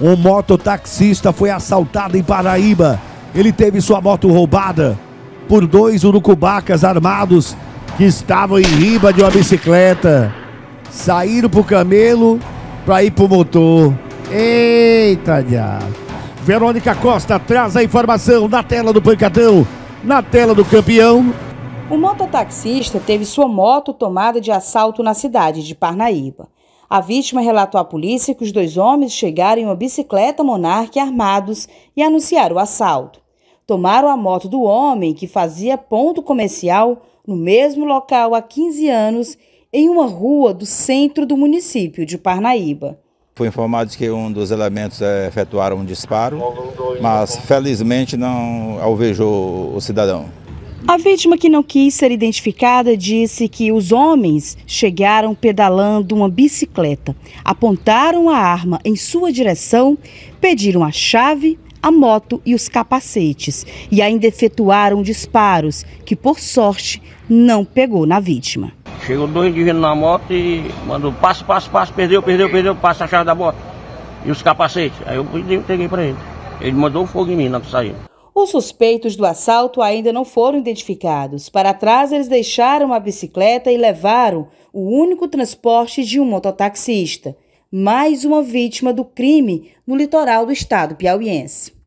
Um mototaxista foi assaltado em Paraíba. Ele teve sua moto roubada por dois urucubacas armados que estavam em riba de uma bicicleta. Saíram pro camelo para ir pro motor. Eita, diabo. Verônica Costa traz a informação na tela do pancadão, na tela do campeão. O mototaxista teve sua moto tomada de assalto na cidade de Parnaíba. A vítima relatou à polícia que os dois homens chegaram em uma bicicleta monarque armados e anunciaram o assalto. Tomaram a moto do homem, que fazia ponto comercial no mesmo local há 15 anos, em uma rua do centro do município de Parnaíba. Foi informado que um dos elementos efetuaram um disparo, mas felizmente não alvejou o cidadão. A vítima que não quis ser identificada disse que os homens chegaram pedalando uma bicicleta, apontaram a arma em sua direção, pediram a chave, a moto e os capacetes e ainda efetuaram disparos que, por sorte, não pegou na vítima. Chegou dois indivíduos na moto e mandou passo, passo, passo, perdeu, perdeu, perdeu, passa a chave da moto e os capacetes. Aí eu peguei para ele. Ele mandou fogo em mim na saída. Os suspeitos do assalto ainda não foram identificados. Para trás, eles deixaram a bicicleta e levaram o único transporte de um mototaxista. Mais uma vítima do crime no litoral do estado piauiense.